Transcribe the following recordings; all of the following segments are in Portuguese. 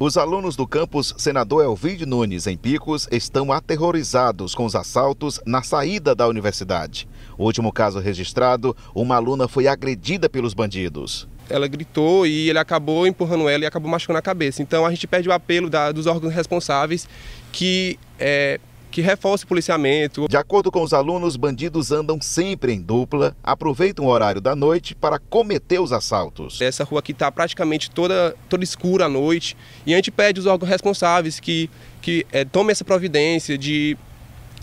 Os alunos do campus Senador Elvide Nunes, em Picos, estão aterrorizados com os assaltos na saída da universidade. O último caso registrado, uma aluna foi agredida pelos bandidos. Ela gritou e ele acabou empurrando ela e acabou machucando a cabeça. Então a gente pede o apelo da, dos órgãos responsáveis que é, que reforce o policiamento. De acordo com os alunos, bandidos andam sempre em dupla, aproveitam o horário da noite para cometer os assaltos. Essa rua aqui está praticamente toda, toda escura à noite e a gente pede os órgãos responsáveis que, que é, tomem essa providência de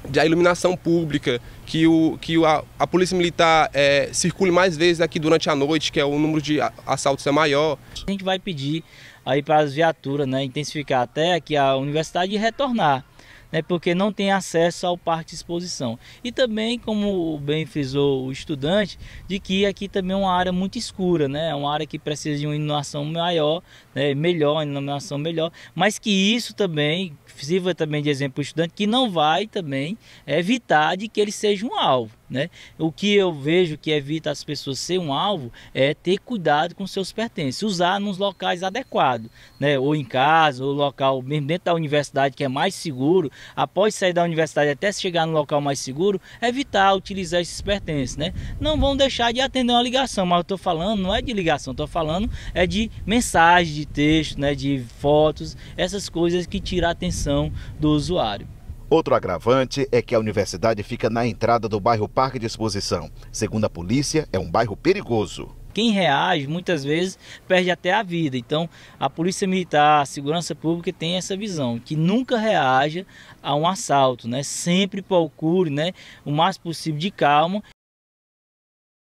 da iluminação pública, que, o, que a, a Polícia Militar é, circule mais vezes aqui durante a noite, que é o número de assaltos é maior. A gente vai pedir aí para as viaturas né, intensificar até aqui a universidade e retornar né, porque não tem acesso ao parque de exposição. E também, como bem frisou o estudante, de que aqui também é uma área muito escura, né, é uma área que precisa de uma iluminação maior, né, melhor, iluminação melhor, mas que isso também sirva também de exemplo para o estudante que não vai também evitar de que ele seja um alvo. Né? O que eu vejo que evita as pessoas ser um alvo é ter cuidado com seus pertences, usar nos locais adequados, né? ou em casa, ou local mesmo dentro da universidade que é mais seguro, após sair da universidade até chegar no local mais seguro, evitar utilizar esses pertences. Né? Não vão deixar de atender uma ligação, mas eu estou falando não é de ligação, estou falando é de mensagem, de texto, né? de fotos, essas coisas que tiram a atenção do usuário. Outro agravante é que a universidade fica na entrada do bairro Parque de Exposição. Segundo a polícia, é um bairro perigoso. Quem reage muitas vezes perde até a vida. Então, a Polícia Militar, a Segurança Pública tem essa visão, que nunca reaja a um assalto, né? Sempre procure, né, o mais possível de calma